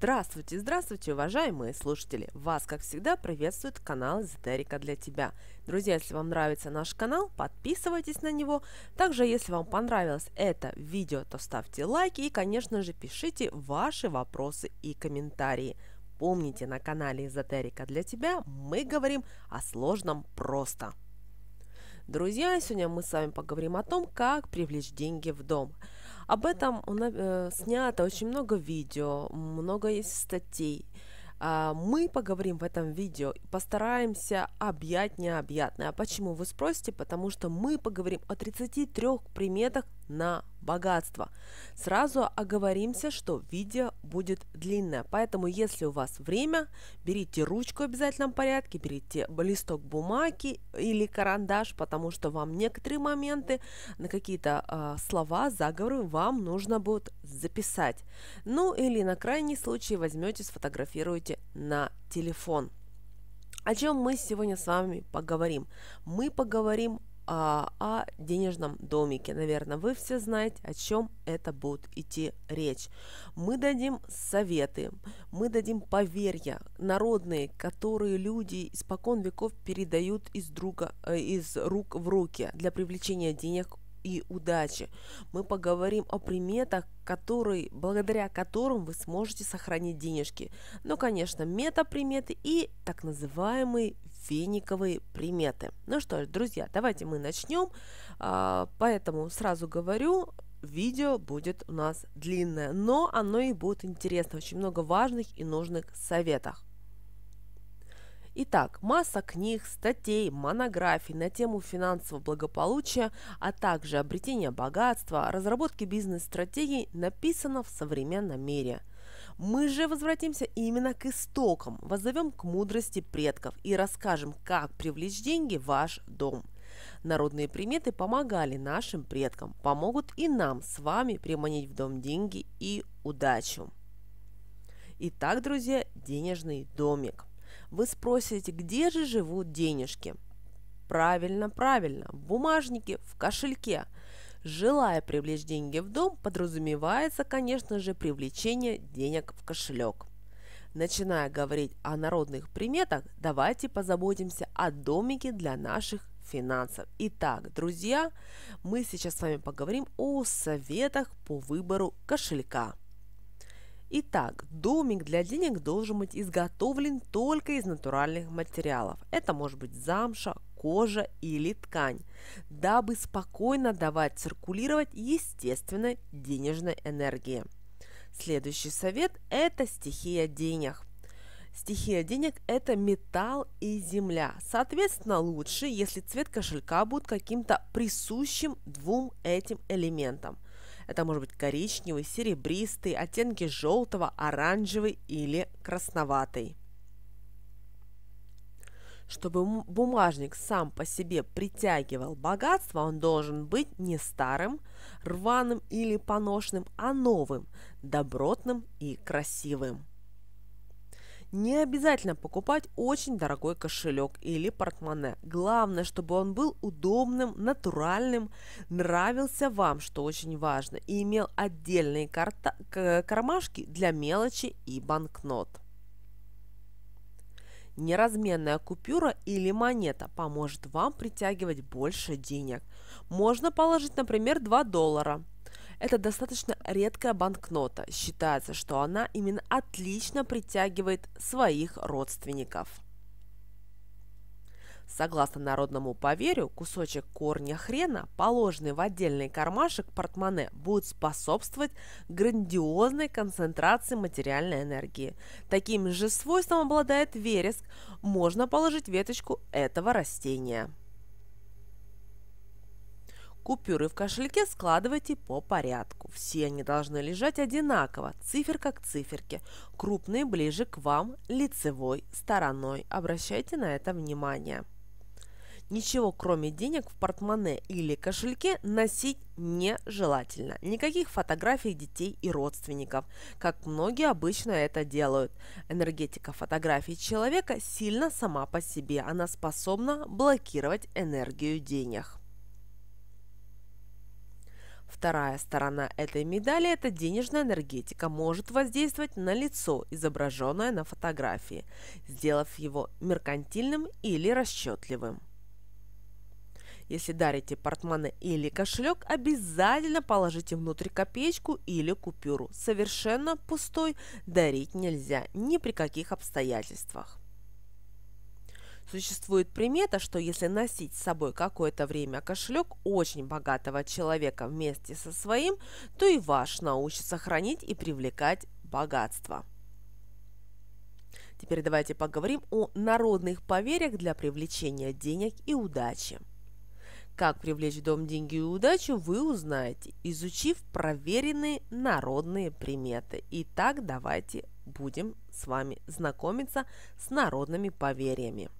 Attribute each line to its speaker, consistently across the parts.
Speaker 1: Здравствуйте, здравствуйте, уважаемые слушатели! Вас, как всегда, приветствует канал Эзотерика для тебя. Друзья, если вам нравится наш канал, подписывайтесь на него. Также, если вам понравилось это видео, то ставьте лайки и, конечно же, пишите ваши вопросы и комментарии. Помните, на канале Эзотерика для тебя мы говорим о сложном просто. Друзья, сегодня мы с вами поговорим о том, как привлечь деньги в дом – об этом э, снято очень много видео, много есть статей. А, мы поговорим в этом видео и постараемся объять необъятное. А Почему вы спросите? Потому что мы поговорим о 33 приметах на богатство. Сразу оговоримся, что видео будет длинное, поэтому если у вас время, берите ручку в обязательном порядке, берите листок бумаги или карандаш, потому что вам некоторые моменты на какие-то э, слова, заговоры вам нужно будет записать. Ну или на крайний случай возьмете, сфотографируете на телефон. О чем мы сегодня с вами поговорим? Мы поговорим а, о денежном домике. Наверное, вы все знаете, о чем это будет идти речь. Мы дадим советы, мы дадим поверья народные, которые люди испокон веков передают из, друга, э, из рук в руки для привлечения денег и удачи. Мы поговорим о приметах, которые, благодаря которым вы сможете сохранить денежки. Ну, конечно, метаприметы и так называемый фениковые приметы. Ну что ж, друзья, давайте мы начнем. А, поэтому сразу говорю, видео будет у нас длинное, но оно и будет интересно. Очень много важных и нужных советов. Итак, масса книг, статей, монографий на тему финансового благополучия, а также обретения богатства, разработки бизнес-стратегий написано в современном мире – мы же возвратимся именно к истокам, воззовем к мудрости предков и расскажем, как привлечь деньги в ваш дом. Народные приметы помогали нашим предкам, помогут и нам с вами приманить в дом деньги и удачу. Итак, друзья, денежный домик. Вы спросите, где же живут денежки? Правильно, правильно, в бумажнике, в кошельке – Желая привлечь деньги в дом, подразумевается, конечно же, привлечение денег в кошелек. Начиная говорить о народных приметах, давайте позаботимся о домике для наших финансов. Итак, друзья, мы сейчас с вами поговорим о советах по выбору кошелька. Итак, домик для денег должен быть изготовлен только из натуральных материалов. Это может быть замша, кожа или ткань, дабы спокойно давать циркулировать естественной денежной энергии. Следующий совет – это стихия денег. Стихия денег – это металл и земля. Соответственно, лучше, если цвет кошелька будет каким-то присущим двум этим элементам. Это может быть коричневый, серебристый, оттенки желтого, оранжевый или красноватый. Чтобы бумажник сам по себе притягивал богатство, он должен быть не старым, рваным или поношенным, а новым, добротным и красивым. Не обязательно покупать очень дорогой кошелек или портмоне. Главное, чтобы он был удобным, натуральным, нравился вам, что очень важно, и имел отдельные карта- кармашки для мелочи и банкнот. Неразменная купюра или монета поможет вам притягивать больше денег. Можно положить, например, 2 доллара. Это достаточно редкая банкнота. Считается, что она именно отлично притягивает своих родственников. Согласно народному поверью, кусочек корня хрена, положенный в отдельный кармашек портмоне, будет способствовать грандиозной концентрации материальной энергии. Таким же свойством обладает вереск. Можно положить веточку этого растения. Купюры в кошельке складывайте по порядку. Все они должны лежать одинаково, циферка к циферке. Крупные ближе к вам, лицевой стороной. Обращайте на это внимание. Ничего, кроме денег в портмоне или кошельке, носить нежелательно. Никаких фотографий детей и родственников, как многие обычно это делают. Энергетика фотографий человека сильно сама по себе. Она способна блокировать энергию денег. Вторая сторона этой медали – это денежная энергетика, может воздействовать на лицо, изображенное на фотографии, сделав его меркантильным или расчетливым. Если дарите портмоне или кошелек, обязательно положите внутрь копеечку или купюру. Совершенно пустой дарить нельзя ни при каких обстоятельствах. Существует примета, что если носить с собой какое-то время кошелек очень богатого человека вместе со своим, то и ваш научится хранить и привлекать богатство. Теперь давайте поговорим о народных поверьях для привлечения денег и удачи. Как привлечь в дом деньги и удачу, вы узнаете, изучив проверенные народные приметы. Итак, давайте будем с вами знакомиться с народными поверьями.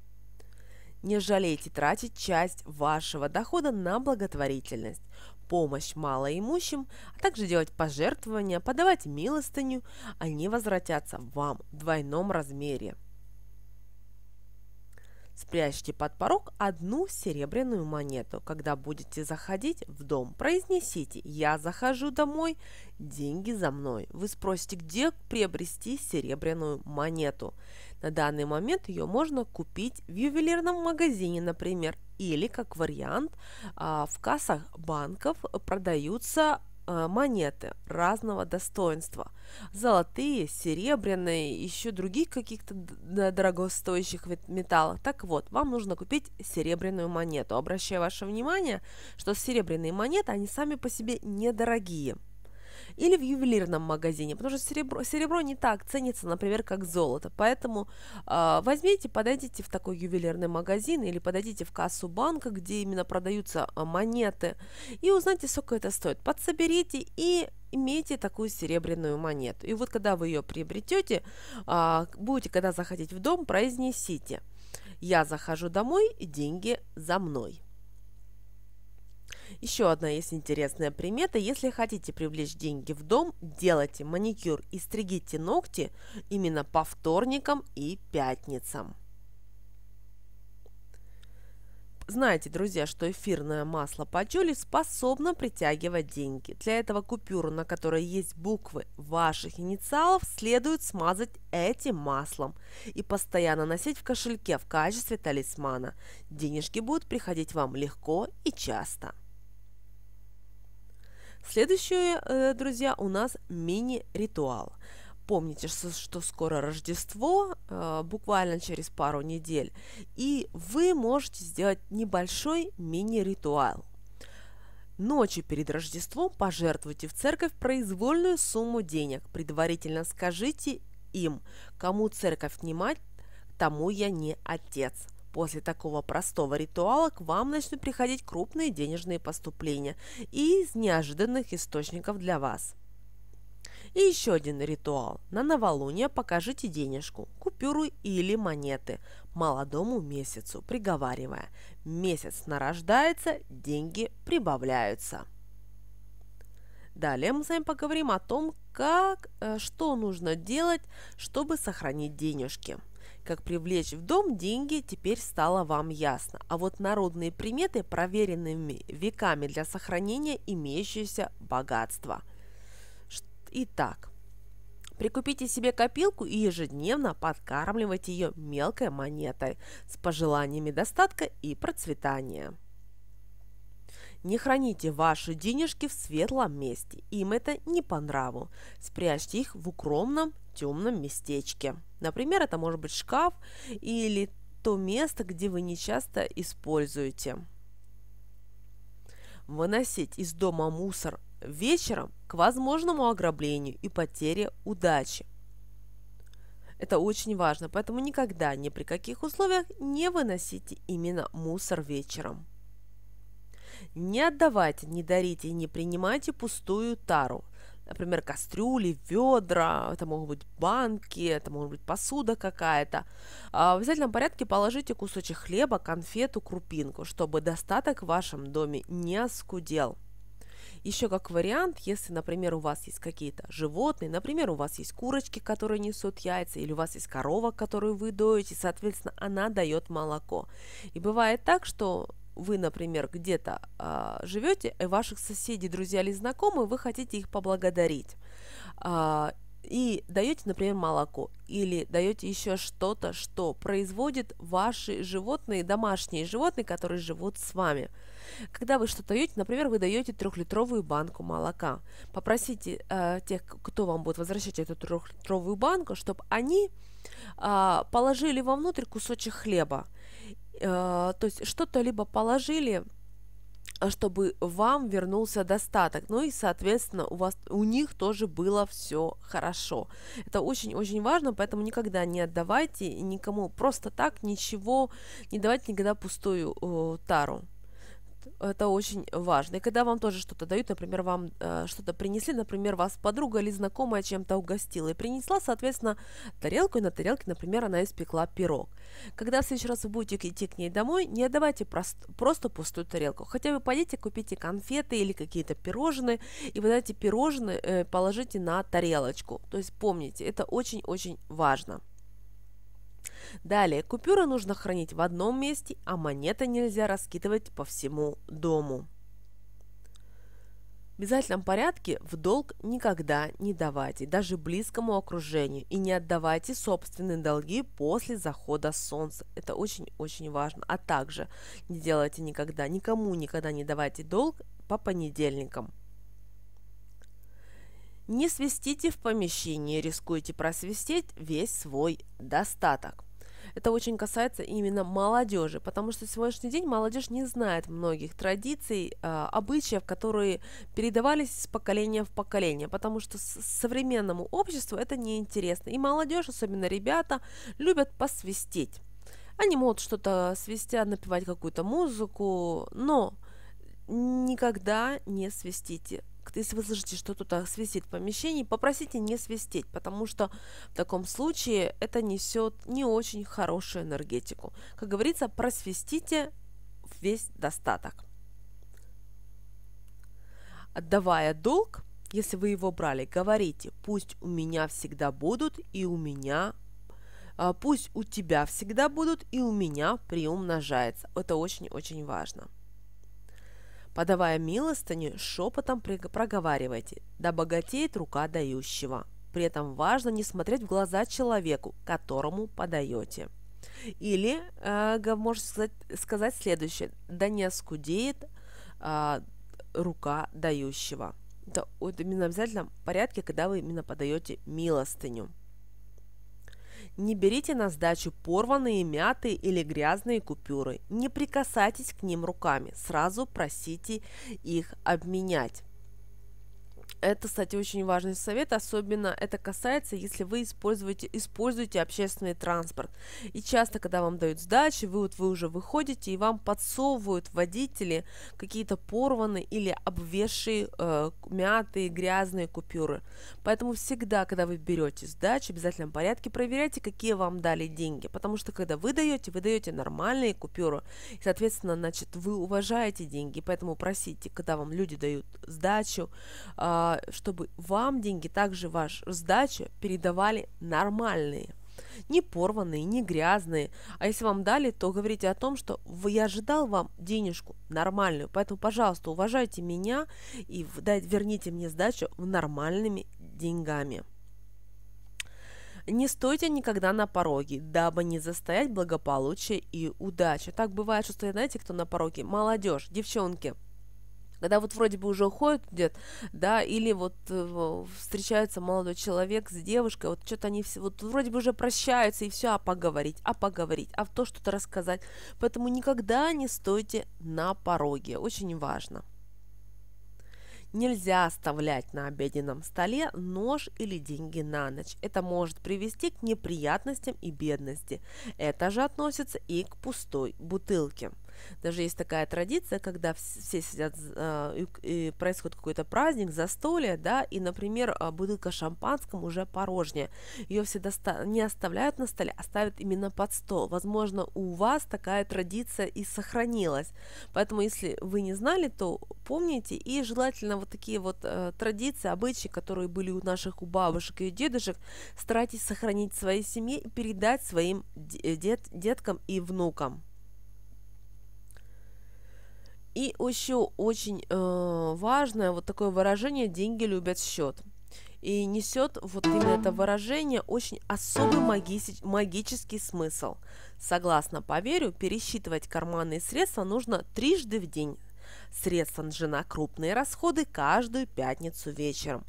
Speaker 1: Не жалейте тратить часть вашего дохода на благотворительность, помощь малоимущим, а также делать пожертвования, подавать милостыню, они возвратятся вам в двойном размере – Спрячьте под порог одну серебряную монету. Когда будете заходить в дом, произнесите «Я захожу домой, деньги за мной». Вы спросите, где приобрести серебряную монету. На данный момент ее можно купить в ювелирном магазине, например, или, как вариант, а, в кассах банков продаются Э, монеты разного достоинства. Золотые, серебряные, еще других каких-то дорогостоящих металлов. Так вот, вам нужно купить серебряную монету. Обращаю ваше внимание, что серебряные монеты, они сами по себе недорогие – или в ювелирном магазине, потому что серебро, серебро не так ценится, например, как золото. Поэтому э, возьмите, подойдите в такой ювелирный магазин или подойдите в кассу банка, где именно продаются а, монеты, и узнайте, сколько это стоит. Подсоберите и имейте такую серебряную монету. И вот когда вы ее приобретете, э, а, будете когда заходить в дом, произнесите. Я захожу домой, деньги за мной. Еще одна есть интересная примета. Если хотите привлечь деньги в дом, делайте маникюр и стригите ногти именно по вторникам и пятницам. Знаете, друзья, что эфирное масло пачули способно притягивать деньги. Для этого купюру, на которой есть буквы ваших инициалов, следует смазать этим маслом и постоянно носить в кошельке в качестве талисмана. Денежки будут приходить вам легко и часто. Следующее, э, друзья, у нас мини-ритуал. Помните, что скоро Рождество, э, буквально через пару недель, и вы можете сделать небольшой мини-ритуал. Ночью перед Рождеством пожертвуйте в церковь произвольную сумму денег. Предварительно скажите им, кому церковь не мать, тому я не отец – После такого простого ритуала к вам начнут приходить крупные денежные поступления из неожиданных источников для вас. И еще один ритуал. На новолуние покажите денежку, купюру или монеты молодому месяцу, приговаривая «месяц нарождается, деньги прибавляются». Далее мы с вами поговорим о том, как, э, что нужно делать, чтобы сохранить денежки – как привлечь в дом деньги, теперь стало вам ясно. А вот народные приметы, проверенными веками для сохранения имеющегося богатства. Итак, прикупите себе копилку и ежедневно подкармливайте ее мелкой монетой с пожеланиями достатка и процветания. Не храните ваши денежки в светлом месте, им это не по нраву. Спрячьте их в укромном темном местечке. Например, это может быть шкаф или то место, где вы не часто используете. Выносить из дома мусор вечером к возможному ограблению и потере удачи. Это очень важно, поэтому никогда, ни при каких условиях не выносите именно мусор вечером. Не отдавайте, не дарите и не принимайте пустую тару например, кастрюли, ведра, это могут быть банки, это может быть посуда какая-то. А, в обязательном порядке положите кусочек хлеба, конфету, крупинку, чтобы достаток в вашем доме не оскудел. Еще как вариант, если, например, у вас есть какие-то животные, например, у вас есть курочки, которые несут яйца, или у вас есть корова, которую вы доете, соответственно, она дает молоко. И бывает так, что вы, например, где-то а, э, живете, и ваших соседей, друзья или знакомые, вы хотите их поблагодарить. Э, и даете, например, молоко или даете еще что-то, что производит ваши животные, домашние животные, которые живут с вами. Когда вы что-то даете, например, вы даете трехлитровую банку молока. Попросите э, тех, кто вам будет возвращать эту трехлитровую банку, чтобы они э, положили вовнутрь кусочек хлеба. Э, то есть что-то либо положили, э, чтобы вам вернулся достаток. Ну и, соответственно, у вас у них тоже было все хорошо. Это очень-очень важно, поэтому никогда не отдавайте никому просто так ничего, не давайте никогда пустую э, тару. Это очень важно. И когда вам тоже что-то дают, например, вам э, что-то принесли, например, вас подруга или знакомая чем-то угостила и принесла, соответственно, тарелку, и на тарелке, например, она испекла пирог. Когда в следующий раз вы будете идти к ней домой, не отдавайте прост, просто пустую тарелку. Хотя вы пойдите, купите конфеты или какие-то пирожные, и вы эти пирожные э, положите на тарелочку. То есть помните, это очень-очень важно. Далее, купюры нужно хранить в одном месте, а монеты нельзя раскидывать по всему дому. В обязательном порядке в долг никогда не давайте, даже близкому окружению, и не отдавайте собственные долги после захода солнца. Это очень-очень важно. А также не делайте никогда, никому никогда не давайте долг по понедельникам. Не свистите в помещении, рискуйте просвистеть весь свой достаток. Это очень касается именно молодежи, потому что сегодняшний день молодежь не знает многих традиций, а, обычаев, которые передавались с поколения в поколение, потому что современному обществу это неинтересно. И молодежь, особенно ребята, любят посвистеть. Они могут что-то свистя, напевать какую-то музыку, но никогда не свистите если вы слышите, что кто-то а, свистит в помещении, попросите не свистеть, потому что в таком случае это несет не очень хорошую энергетику. Как говорится, просвистите весь достаток. Отдавая долг, если вы его брали, говорите, пусть у меня всегда будут и у меня а, пусть у тебя всегда будут и у меня приумножается. Это очень-очень важно. Подавая милостыню, шепотом проговаривайте, да богатеет рука дающего. При этом важно не смотреть в глаза человеку, которому подаете. Или э, можете сказать, сказать следующее, да не оскудеет э, рука дающего. Это, это именно обязательно в порядке, когда вы именно подаете милостыню. Не берите на сдачу порванные, мятые или грязные купюры. Не прикасайтесь к ним руками. Сразу просите их обменять. Это, кстати, очень важный совет, особенно это касается, если вы используете, используете общественный транспорт. И часто, когда вам дают сдачи, вы, вот, вы уже выходите, и вам подсовывают водители какие-то порванные или обвешие, э, мятые, грязные купюры. Поэтому всегда, когда вы берете сдачи, обязательно в порядке проверяйте, какие вам дали деньги. Потому что, когда вы даете, вы даете нормальные купюры. И, соответственно, значит, вы уважаете деньги. Поэтому просите, когда вам люди дают сдачу, э, а, чтобы вам деньги, также ваш сдачу передавали нормальные не порванные, не грязные. А если вам дали, то говорите о том, что я ожидал вам денежку нормальную, поэтому, пожалуйста, уважайте меня и верните мне сдачу нормальными деньгами. Не стойте никогда на пороге, дабы не застоять благополучие и удачу. Так бывает, что, знаете, кто на пороге? Молодежь, девчонки – когда вот вроде бы уже уходит дед, да, или вот э, встречается молодой человек с девушкой, вот что-то они все, вот вроде бы уже прощаются и все, а поговорить, а поговорить, а то что-то рассказать. Поэтому никогда не стойте на пороге, очень важно. Нельзя оставлять на обеденном столе нож или деньги на ночь. Это может привести к неприятностям и бедности. Это же относится и к пустой бутылке. Даже есть такая традиция, когда все сидят, а, и происходит какой-то праздник, застолье, да, и, например, а, бутылка шампанском уже порожняя. Ее все доста- не оставляют на столе, а ставят именно под стол. Возможно, у вас такая традиция и сохранилась. Поэтому, если вы не знали, то помните. И желательно вот такие вот э, традиции, обычаи, которые были у наших у бабушек и дедушек, старайтесь сохранить в своей семье и передать своим дет- деткам и внукам. И еще очень э, важное вот такое выражение «деньги любят счет». И несет вот именно это выражение очень особый маги магический смысл. Согласно поверью, пересчитывать карманные средства нужно трижды в день. Средства на крупные расходы каждую пятницу вечером.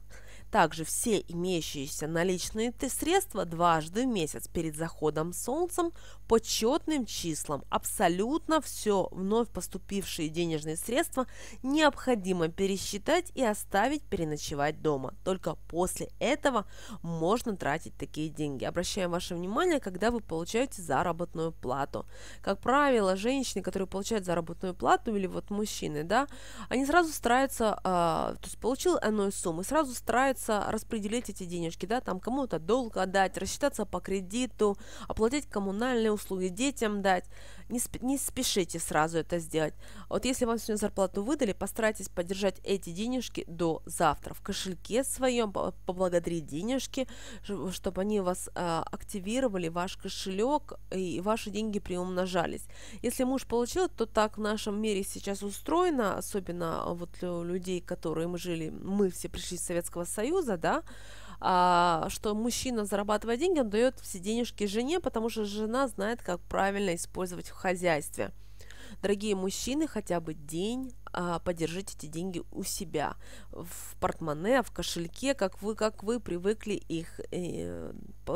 Speaker 1: Также все имеющиеся наличные средства дважды в месяц перед заходом солнцем по четным числам абсолютно все вновь поступившие денежные средства необходимо пересчитать и оставить переночевать дома. Только после этого можно тратить такие деньги. Обращаем ваше внимание, когда вы получаете заработную плату. Как правило, женщины, которые получают заработную плату, или вот мужчины, да, они сразу стараются, э, то есть получил иную сумму, сразу стараются распределить эти денежки, да, там кому-то долг отдать, рассчитаться по кредиту, оплатить коммунальные услуги детям дать. Не, сп- не спешите сразу это сделать. Вот если вам сегодня зарплату выдали, постарайтесь поддержать эти денежки до завтра. В кошельке своем поблагодарить денежки, чтобы они вас э, активировали, ваш кошелек и ваши деньги приумножались. Если муж получил, то так в нашем мире сейчас устроено, особенно вот людей, которые мы жили, мы все пришли из Советского Союза, да, а, что мужчина, зарабатывая деньги, он дает все денежки жене, потому что жена знает, как правильно использовать в хозяйстве. Дорогие мужчины, хотя бы день а, подержите эти деньги у себя в портмоне, в кошельке, как вы, как вы привыкли их э,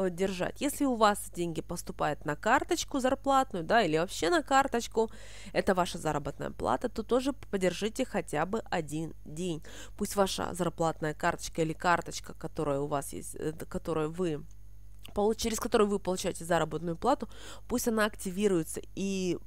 Speaker 1: держать. Если у вас деньги поступают на карточку зарплатную, да, или вообще на карточку, это ваша заработная плата, то тоже подержите хотя бы один день. Пусть ваша зарплатная карточка или карточка, которая у вас есть, э, которую вы через которую вы получаете заработную плату, пусть она активируется и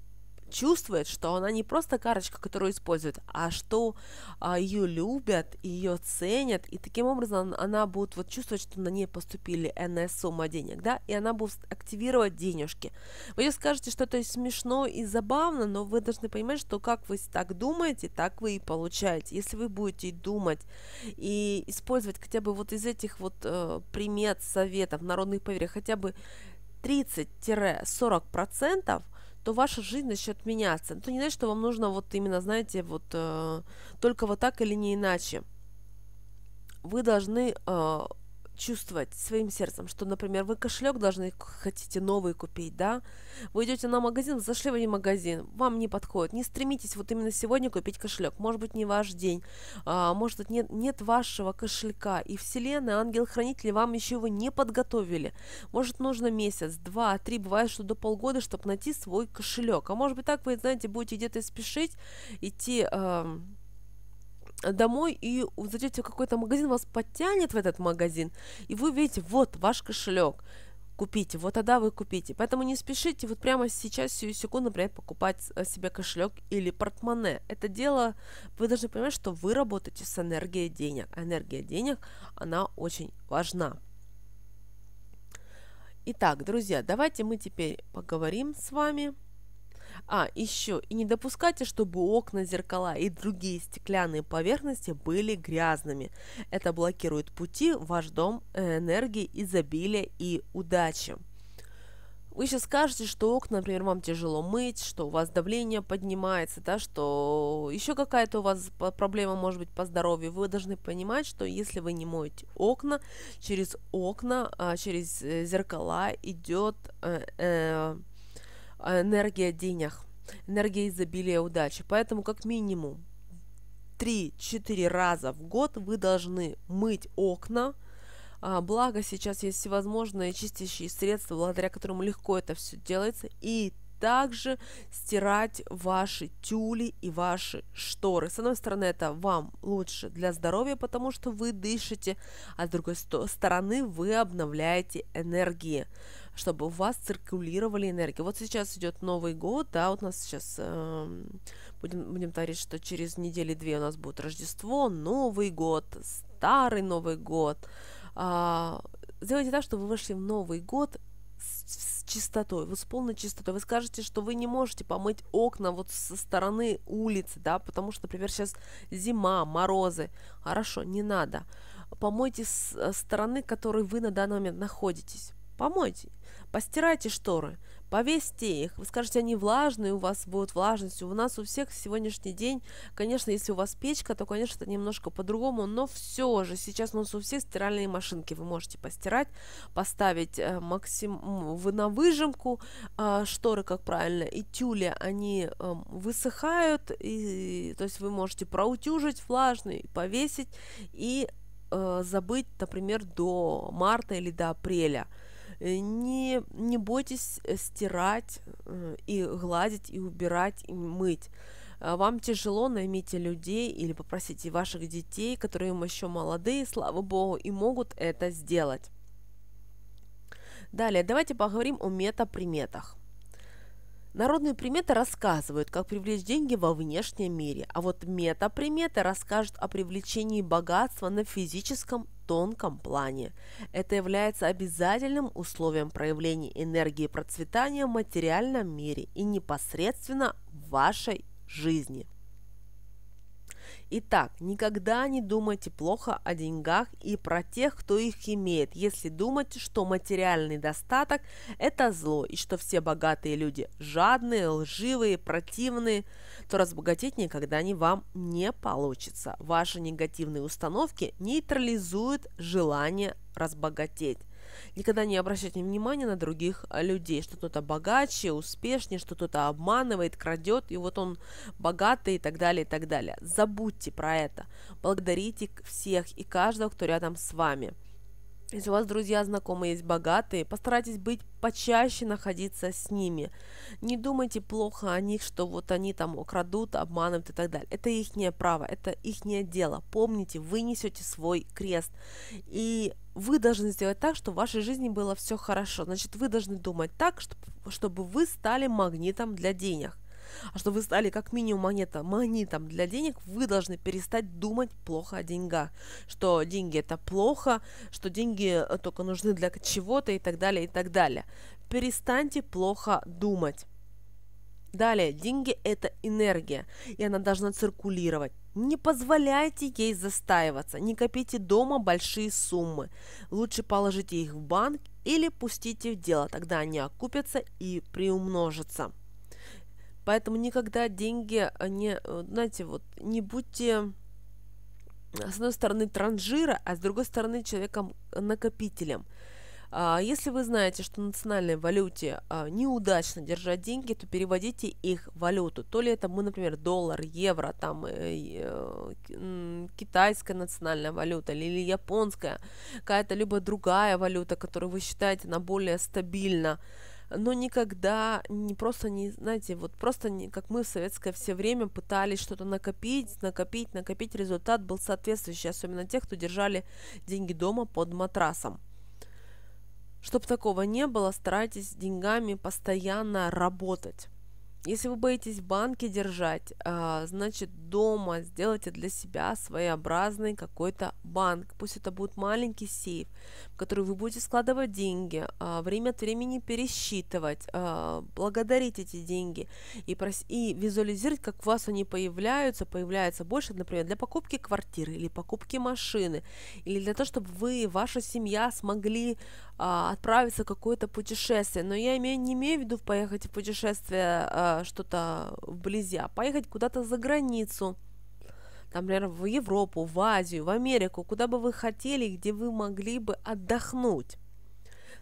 Speaker 1: чувствует, что она не просто карточка, которую использует, а что а, ее любят, ее ценят, и таким образом она будет вот чувствовать, что на ней поступили NS сумма денег, да, и она будет активировать денежки. Вы ей скажете, что это смешно и забавно, но вы должны понимать, что как вы так думаете, так вы и получаете. Если вы будете думать и использовать хотя бы вот из этих вот э, примет, советов, народных поверий, хотя бы 30-40%, процентов то ваша жизнь начнет меняться. Это ну, не значит, что вам нужно вот именно, знаете, вот э, только вот так или не иначе. Вы должны э, чувствовать своим сердцем, что, например, вы кошелек должны хотите новый купить, да? Вы идете на магазин, зашли в один магазин, вам не подходит. Не стремитесь вот именно сегодня купить кошелек. Может быть, не ваш день, а, может быть, нет, нет вашего кошелька. И Вселенная, ангел-хранитель вам еще его не подготовили. Может, нужно месяц, два, три, бывает, что до полгода, чтобы найти свой кошелек. А может быть, так вы, знаете, будете где-то спешить, идти... Э, домой, и зайдете в какой-то магазин, вас подтянет в этот магазин, и вы видите, вот ваш кошелек, купите, вот тогда вы купите. Поэтому не спешите вот прямо сейчас, сию секунду, например, покупать э, себе кошелек или портмоне. Это дело, вы должны понимать, что вы работаете с энергией денег. А энергия денег, она очень важна. Итак, друзья, давайте мы теперь поговорим с вами а, еще, и не допускайте, чтобы окна, зеркала и другие стеклянные поверхности были грязными. Это блокирует пути ваш дом э, энергии, изобилия и удачи. Вы сейчас скажете, что окна, например, вам тяжело мыть, что у вас давление поднимается, да, что еще какая-то у вас проблема может быть по здоровью. Вы должны понимать, что если вы не моете окна, через окна, а через э, зеркала идет э, э энергия денег, энергия изобилия удачи. Поэтому как минимум 3-4 раза в год вы должны мыть окна, а, Благо сейчас есть всевозможные чистящие средства, благодаря которым легко это все делается. И также стирать ваши тюли и ваши шторы. С одной стороны, это вам лучше для здоровья, потому что вы дышите, а с другой стороны, вы обновляете энергии чтобы у вас циркулировали энергии. Вот сейчас идет Новый год, да, вот у нас сейчас, э, будем, будем говорить, что через недели-две у нас будет Рождество, Новый год, Старый Новый год. Э, сделайте так, чтобы вы вышли в Новый год с, чистотой, вот с полной чистотой. Вы скажете, что вы не можете помыть окна вот со стороны улицы, да, потому что, например, сейчас зима, морозы. Хорошо, не надо. Помойте с э, стороны, которой вы на данный момент находитесь. Помойте. Постирайте шторы, повесьте их. Вы скажете, они влажные, у вас будет влажность. У нас у всех сегодняшний день, конечно, если у вас печка, то, конечно, это немножко по-другому, но все же сейчас у нас у всех стиральные машинки. Вы можете постирать, поставить э, максим... вы на выжимку э, шторы, как правильно, и тюли, они эм, высыхают, и, то есть вы можете проутюжить влажный, повесить и э, забыть, например, до марта или до апреля – Э, не, не бойтесь э, стирать э, и гладить, и убирать, и мыть. А вам тяжело, наймите людей или попросите ваших детей, которые им еще молодые, слава богу, и могут это сделать. Далее, давайте поговорим о метаприметах. Народные приметы рассказывают, как привлечь деньги во внешнем мире, а вот метаприметы расскажут о привлечении богатства на физическом тонком плане. Это является обязательным условием проявления энергии процветания в материальном мире и непосредственно в вашей жизни. Итак, никогда не думайте плохо о деньгах и про тех, кто их имеет, если думаете, что материальный достаток – это зло, и что все богатые люди – жадные, лживые, противные – то разбогатеть никогда не вам не получится. Ваши негативные установки нейтрализуют желание разбогатеть. Никогда не обращайте внимания на других а, людей, что кто-то богаче, успешнее, что кто-то обманывает, крадет, и вот он богатый и так далее, и так далее. Забудьте про это. Благодарите всех и каждого, кто рядом с вами. Если у вас друзья, знакомые есть богатые, постарайтесь быть почаще находиться с ними. Не думайте плохо о них, что вот они там крадут, обманывают и так далее. Это их право, это их дело. Помните, вы несете свой крест. И вы должны сделать так, чтобы в вашей жизни было все хорошо. Значит, вы должны думать так, чтобы вы стали магнитом для денег а чтобы вы стали как минимум монета, монетом для денег, вы должны перестать думать плохо о деньгах, что деньги это плохо, что деньги э, только нужны для чего-то и так далее, и так далее. Перестаньте плохо думать. Далее, деньги – это энергия, и она должна циркулировать. Не позволяйте ей застаиваться, не копите дома большие суммы. Лучше положите их в банк или пустите в дело, тогда они окупятся и приумножатся. Поэтому никогда деньги э, не, э, знаете, вот не будьте э, с одной стороны транжира, а с другой стороны человеком накопителем. А, если вы знаете, что в национальной валюте а, неудачно держать деньги, то переводите их в валюту. То ли это мы, например, доллар, евро, там китайская национальная валюта или японская, какая-то либо другая валюта, которую вы считаете на более стабильно но никогда не просто не, знаете, вот просто не, как мы в советское все время пытались что-то накопить, накопить, накопить, результат был соответствующий, особенно тех, кто держали деньги дома под матрасом. Чтобы такого не было, старайтесь деньгами постоянно работать. Если вы боитесь банки держать, а, значит дома сделайте для себя своеобразный какой-то банк. Пусть это будет маленький сейф который вы будете складывать деньги, а, время от времени пересчитывать, а, благодарить эти деньги и, прос... и визуализировать, как у вас они появляются, появляется больше, например, для покупки квартиры или покупки машины, или для того, чтобы вы, ваша семья смогли а, отправиться в какое-то путешествие. Но я имею, не имею в виду поехать в путешествие что-то вблизи, а поехать куда-то за границу, например, в Европу, в Азию, в Америку, куда бы вы хотели, где вы могли бы отдохнуть.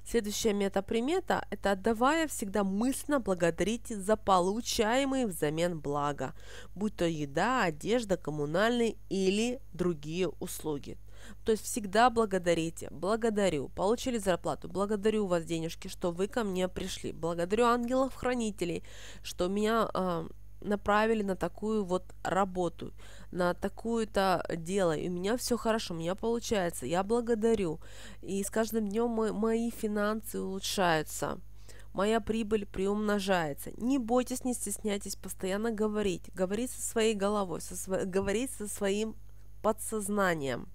Speaker 1: Следующая метапримета – это отдавая всегда мысленно благодарить за получаемые взамен блага, будь то еда, одежда, коммунальные или другие услуги. То есть всегда благодарите. Благодарю. Получили зарплату. Благодарю вас, денежки, что вы ко мне пришли. Благодарю ангелов-хранителей, что меня а, направили на такую вот работу, на такое-то дело, и у меня все хорошо, у меня получается, я благодарю. И с каждым днем мы, мои финансы улучшаются моя прибыль приумножается. Не бойтесь, не стесняйтесь постоянно говорить. Говорить со своей головой, со сво... говорить со своим подсознанием.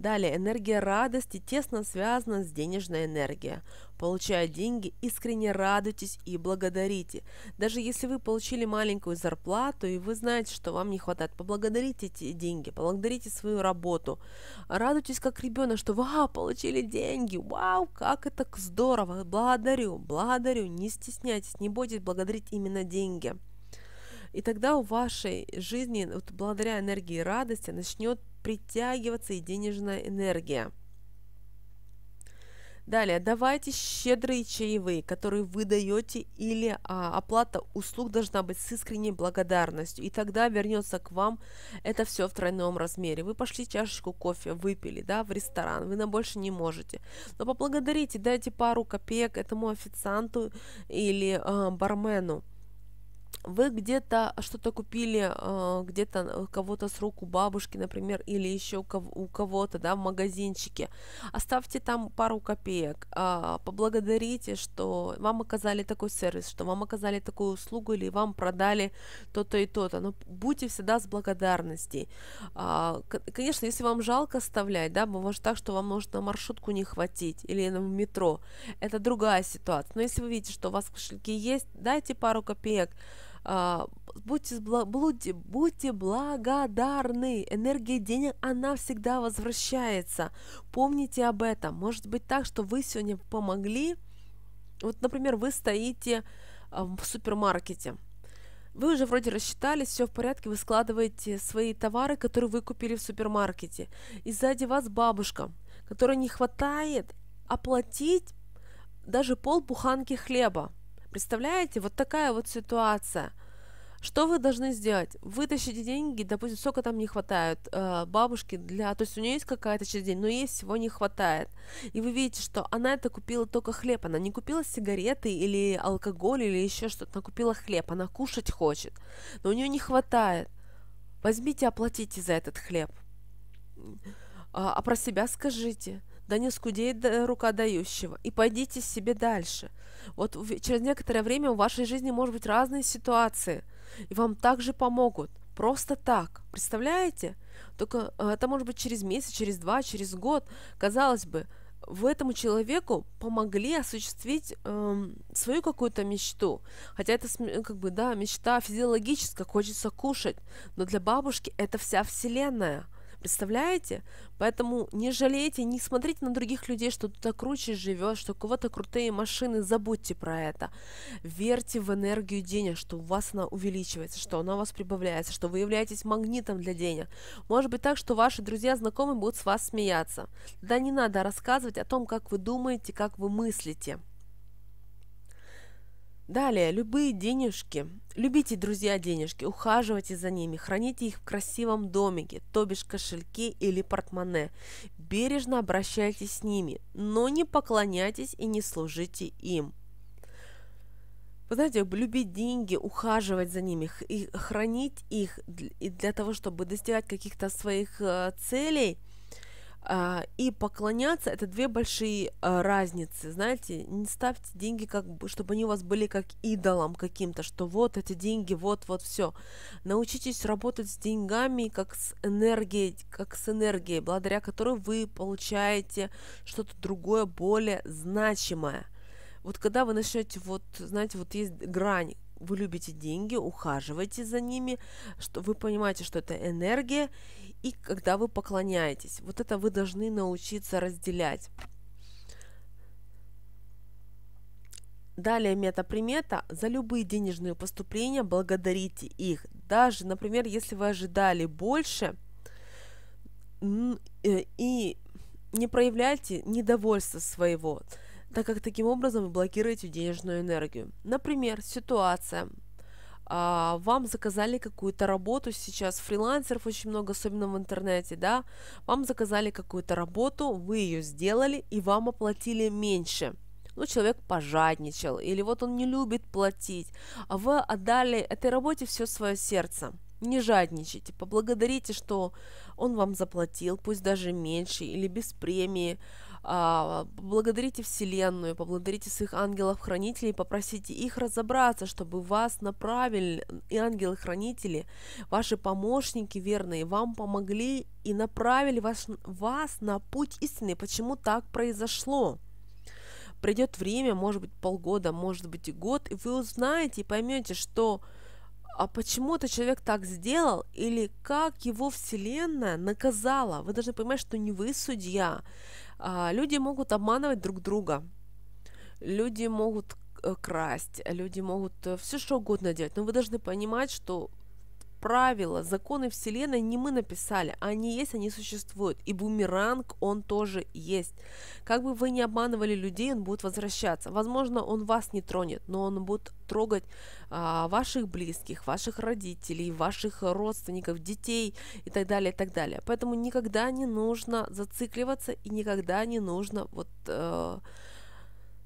Speaker 1: Далее, энергия радости тесно связана с денежной энергией. Получая деньги, искренне радуйтесь и благодарите. Даже если вы получили маленькую зарплату и вы знаете, что вам не хватает, поблагодарите эти деньги, поблагодарите свою работу. Радуйтесь как ребенок, что вау, получили деньги, вау, как это здорово, благодарю, благодарю, не стесняйтесь, не бойтесь благодарить именно деньги. И тогда у вашей жизни, вот благодаря энергии радости, начнет притягиваться и денежная энергия. Далее, давайте щедрые чаевые, которые вы даете, или а, оплата услуг должна быть с искренней благодарностью, и тогда вернется к вам это все в тройном размере. Вы пошли чашечку кофе, выпили, да, в ресторан, вы на больше не можете, но поблагодарите, дайте пару копеек этому официанту или а, бармену, вы где-то что-то купили, э, где-то э, кого-то с рук у бабушки, например, или еще у кого-то, да, в магазинчике, оставьте там пару копеек, а, поблагодарите, что вам оказали такой сервис, что вам оказали такую услугу или вам продали то-то и то-то, но будьте всегда с благодарностей. А, конечно, если вам жалко оставлять, да, может так, что вам нужно на маршрутку не хватить или в метро, это другая ситуация, но если вы видите, что у вас кошельки есть, дайте пару копеек, а, будьте, будьте, будьте благодарны. Энергия денег, она всегда возвращается. Помните об этом. Может быть так, что вы сегодня помогли. Вот, например, вы стоите а, в супермаркете. Вы уже вроде рассчитались, все в порядке, вы складываете свои товары, которые вы купили в супермаркете. И сзади вас бабушка, которой не хватает оплатить даже пол буханки хлеба. Представляете, вот такая вот ситуация. Что вы должны сделать? Вытащите деньги, допустим, сколько там не хватает э, бабушки для... То есть у нее есть какая-то часть денег, но ей всего не хватает. И вы видите, что она это купила только хлеб, она не купила сигареты или алкоголь или еще что-то, она купила хлеб, она кушать хочет, но у нее не хватает. Возьмите, оплатите за этот хлеб. А, а про себя скажите, да не скудеет рука дающего, и пойдите себе дальше – вот через некоторое время в вашей жизни может быть разные ситуации, и вам также помогут. Просто так. Представляете? Только э, это может быть через месяц, через два, через год. Казалось бы, в этому человеку помогли осуществить эм, свою какую-то мечту. Хотя это как бы, да, мечта физиологическая, хочется кушать. Но для бабушки это вся вселенная. Представляете? Поэтому не жалейте, не смотрите на других людей, что кто-то круче живет, что у кого-то крутые машины, забудьте про это. Верьте в энергию денег, что у вас она увеличивается, что она у вас прибавляется, что вы являетесь магнитом для денег. Может быть так, что ваши друзья, знакомые будут с вас смеяться. Да не надо рассказывать о том, как вы думаете, как вы мыслите. Далее, любые денежки. Любите, друзья, денежки, ухаживайте за ними, храните их в красивом домике, то бишь кошельке или портмоне. Бережно обращайтесь с ними, но не поклоняйтесь и не служите им. Вы знаете, любить деньги, ухаживать за ними и хранить их для того, чтобы достигать каких-то своих э, целей – а, и поклоняться это две большие а, разницы. Знаете, не ставьте деньги, как, бы чтобы они у вас были как идолом каким-то, что вот эти деньги, вот, вот все. Научитесь работать с деньгами как с энергией, как с энергией, благодаря которой вы получаете что-то другое, более значимое. Вот когда вы начнете, вот, знаете, вот есть грань, вы любите деньги, ухаживаете за ними, что вы понимаете, что это энергия, и когда вы поклоняетесь. Вот это вы должны научиться разделять. Далее мета-примета. За любые денежные поступления благодарите их. Даже, например, если вы ожидали больше э, и не проявляйте недовольства своего так как таким образом вы блокируете денежную энергию. Например, ситуация. А, вам заказали какую-то работу сейчас, фрилансеров очень много, особенно в интернете, да, вам заказали какую-то работу, вы ее сделали и вам оплатили меньше ну, человек пожадничал, или вот он не любит платить, а вы отдали этой работе все свое сердце. Не жадничайте, поблагодарите, что он вам заплатил, пусть даже меньше или без премии, а, Благодарите Вселенную, поблагодарите своих ангелов-хранителей, попросите их разобраться, чтобы вас направили, и ангелы-хранители, ваши помощники верные, вам помогли и направили вас, вас на путь истины. Почему так произошло? Придет время, может быть, полгода, может быть, и год, и вы узнаете и поймете, что а почему этот человек так сделал, или как его вселенная наказала. Вы должны понимать, что не вы судья, а, люди могут обманывать друг друга, люди могут э, красть, люди могут э, все что угодно делать, но вы должны понимать, что правила, законы Вселенной не мы написали, а они есть, они существуют. И бумеранг, он тоже есть. Как бы вы ни обманывали людей, он будет возвращаться. Возможно, он вас не тронет, но он будет трогать а, ваших близких, ваших родителей, ваших родственников, детей и так далее, и так далее. Поэтому никогда не нужно зацикливаться и никогда не нужно вот... Э,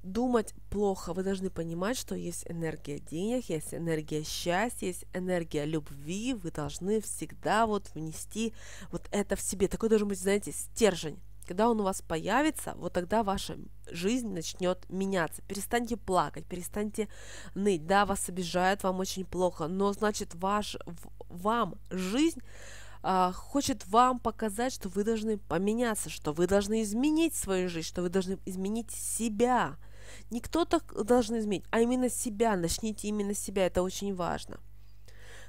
Speaker 1: думать плохо. Вы должны понимать, что есть энергия денег, есть энергия счастья, есть энергия любви. Вы должны всегда вот внести вот это в себе. Такой должен быть, знаете, стержень. Когда он у вас появится, вот тогда ваша жизнь начнет меняться. Перестаньте плакать, перестаньте ныть. Да, вас обижают, вам очень плохо, но значит ваш, вам жизнь а, хочет вам показать, что вы должны поменяться, что вы должны изменить свою жизнь, что вы должны изменить себя. Никто так должен изменить, а именно себя. Начните именно себя, это очень важно.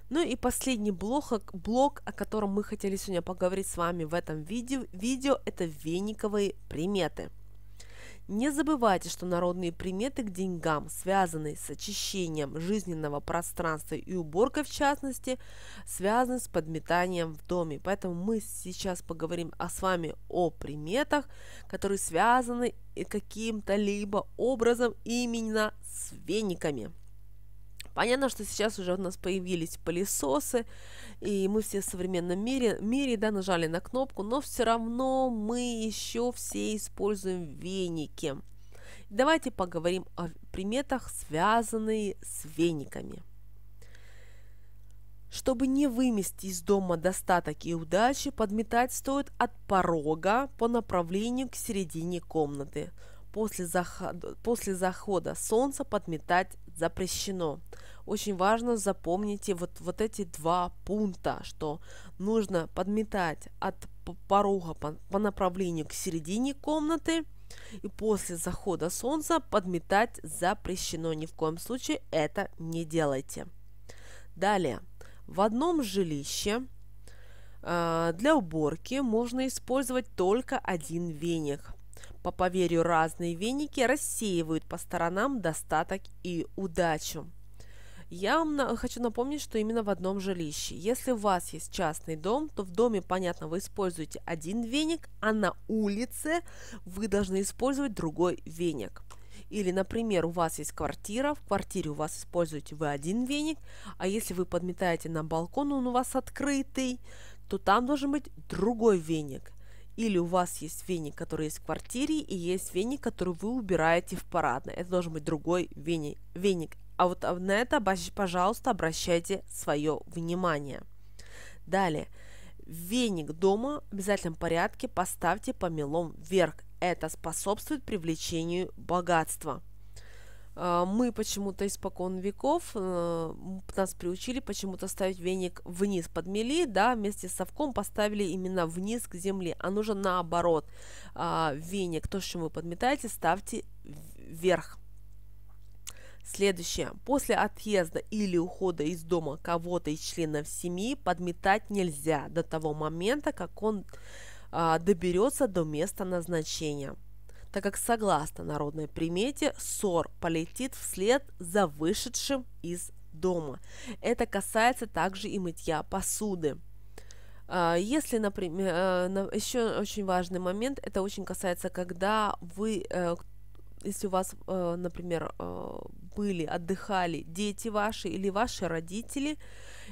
Speaker 1: Ну и последний блок, блок, о котором мы хотели сегодня поговорить с вами в этом видео, видео это вениковые приметы. Не забывайте, что народные приметы к деньгам связанные с очищением жизненного пространства и уборкой в частности, связаны с подметанием в доме. Поэтому мы сейчас поговорим о, с вами о приметах, которые связаны каким-то либо образом именно с вениками. Понятно, что сейчас уже у нас появились пылесосы, и мы все в современном мире, мире да, нажали на кнопку, но все равно мы еще все используем веники. Давайте поговорим о приметах, связанных с вениками. Чтобы не вымести из дома достаток и удачи, подметать стоит от порога по направлению к середине комнаты. После захода, после захода солнца подметать запрещено очень важно запомните вот, вот эти два пункта, что нужно подметать от порога по, по направлению к середине комнаты и после захода солнца подметать запрещено. Ни в коем случае это не делайте. Далее, в одном жилище э, для уборки можно использовать только один веник. По поверью, разные веники рассеивают по сторонам достаток и удачу. Я вам на- хочу напомнить, что именно в одном жилище. Если у вас есть частный дом, то в доме, понятно, вы используете один веник, а на улице вы должны использовать другой веник. Или, например, у вас есть квартира, в квартире у вас используете вы один веник, а если вы подметаете на балкон, он у вас открытый, то там должен быть другой веник. Или у вас есть веник, который есть в квартире, и есть веник, который вы убираете в парадной. Это должен быть другой веник, веник а вот а на это, пожалуйста, обращайте свое внимание. Далее. Веник дома в обязательном порядке поставьте помелом вверх. Это способствует привлечению богатства. А, мы почему-то испокон веков э, нас приучили почему-то ставить веник вниз под подмели, да, вместе с совком поставили именно вниз к земле, а нужно наоборот. А, веник, то, что вы подметаете, ставьте вверх. Следующее. После отъезда или ухода из дома кого-то из членов семьи подметать нельзя до того момента, как он э, доберется до места назначения, так как согласно народной примете ссор полетит вслед за вышедшим из дома. Это касается также и мытья посуды. А, если, например, а, еще очень важный момент, это очень касается, когда вы, э, если у вас, э, например, э, были, отдыхали дети ваши или ваши родители,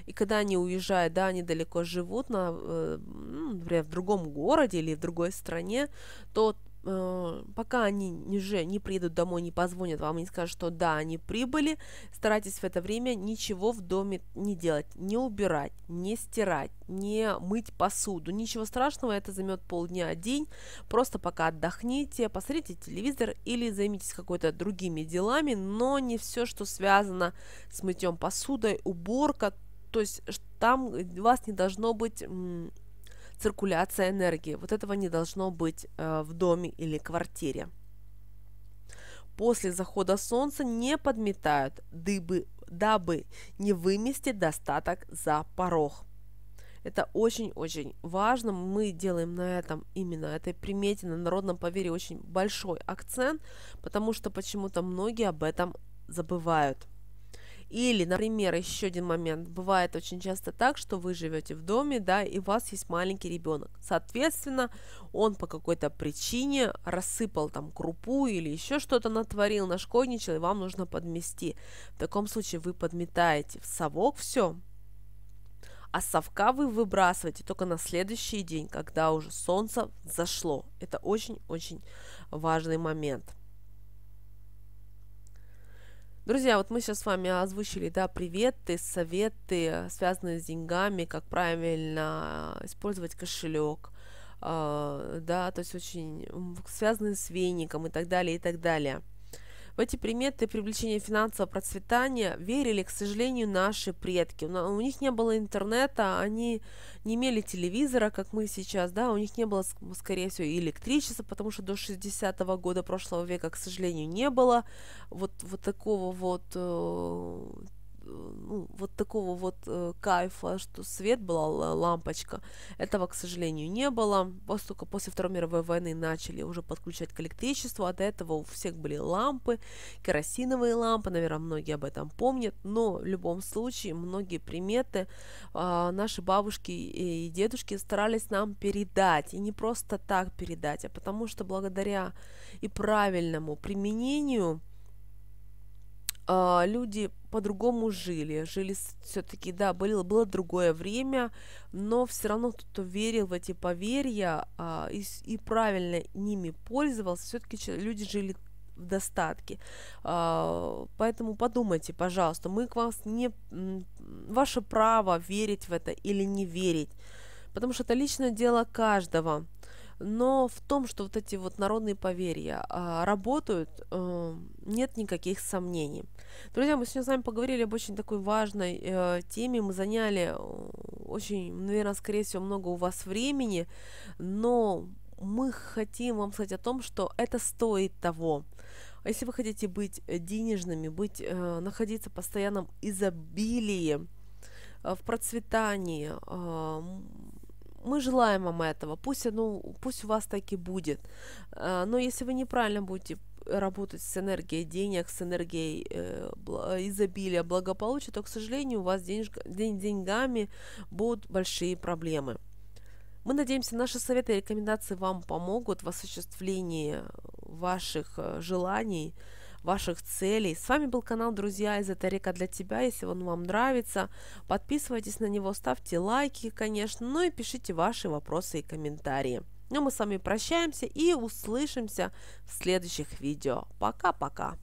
Speaker 1: и когда они уезжают, да, они далеко живут, на, э, ну, например, в другом городе или в другой стране, то Э, пока они уже не приедут домой, не позвонят вам и не скажут, что да, они прибыли, старайтесь в это время ничего в доме не делать, не убирать, не стирать, не мыть посуду, ничего страшного, это займет полдня, день, просто пока отдохните, посмотрите телевизор или займитесь какой-то другими делами, но не все, что связано с мытьем посудой, уборка, то есть там у э, вас не должно быть циркуляция энергии. Вот этого не должно быть э, в доме или квартире. После захода солнца не подметают, дыбы, дабы не вымести достаток за порог. Это очень-очень важно. Мы делаем на этом именно этой примете, на народном поверье очень большой акцент, потому что почему-то многие об этом забывают. Или, например, еще один момент. Бывает очень часто так, что вы живете в доме, да, и у вас есть маленький ребенок. Соответственно, он по какой-то причине рассыпал там крупу или еще что-то натворил, нашкодничал, и вам нужно подмести. В таком случае вы подметаете в совок все, а совка вы выбрасываете только на следующий день, когда уже солнце зашло. Это очень-очень важный момент. Друзья, вот мы сейчас с вами озвучили, да, приветы, советы, связанные с деньгами, как правильно использовать кошелек, э, да, то есть очень связанные с веником и так далее, и так далее. В эти приметы привлечения финансового процветания верили, к сожалению, наши предки. У них не было интернета, они не имели телевизора, как мы сейчас, да, у них не было, скорее всего, электричества, потому что до 60-го года прошлого века, к сожалению, не было вот, вот такого вот э, ну, вот такого вот э, кайфа, что свет была лампочка. Этого, к сожалению, не было. Только после Второй мировой войны начали уже подключать к электричеству. А до этого у всех были лампы, керосиновые лампы. Наверное, многие об этом помнят. Но в любом случае, многие приметы э, наши бабушки и дедушки старались нам передать. И не просто так передать, а потому что благодаря и правильному применению э, люди по-другому жили, жили все-таки, да, было, было другое время, но все равно тот, кто верил в эти поверья э, и, и правильно ними пользовался, все-таки люди жили в достатке. А, поэтому подумайте, пожалуйста, мы к вас не... Ваше право верить в это или не верить, потому что это личное дело каждого. Но в том, что вот эти вот народные поверья работают, э, нет никаких сомнений. Друзья, мы сегодня с вами поговорили об очень такой важной э, теме. Мы заняли э, очень, ну, наверное, скорее всего, много у вас времени, но мы хотим вам сказать о том, что это стоит того. А если вы хотите быть э, денежными, быть, э, находиться в постоянном изобилии, э, в процветании, э, мы желаем вам этого. Пусть, ну, пусть у вас так и будет. Э, но если вы неправильно будете работать с энергией денег, с энергией э, изобилия, благополучия, то, к сожалению, у вас денеж, день, деньгами будут большие проблемы. Мы надеемся, наши советы и рекомендации вам помогут в осуществлении ваших э, желаний, ваших целей. С вами был канал «Друзья» из Эзотерика для тебя». Если он вам нравится, подписывайтесь на него, ставьте лайки, конечно, ну и пишите ваши вопросы и комментарии. Ну, мы с вами прощаемся и услышимся в следующих видео. Пока-пока!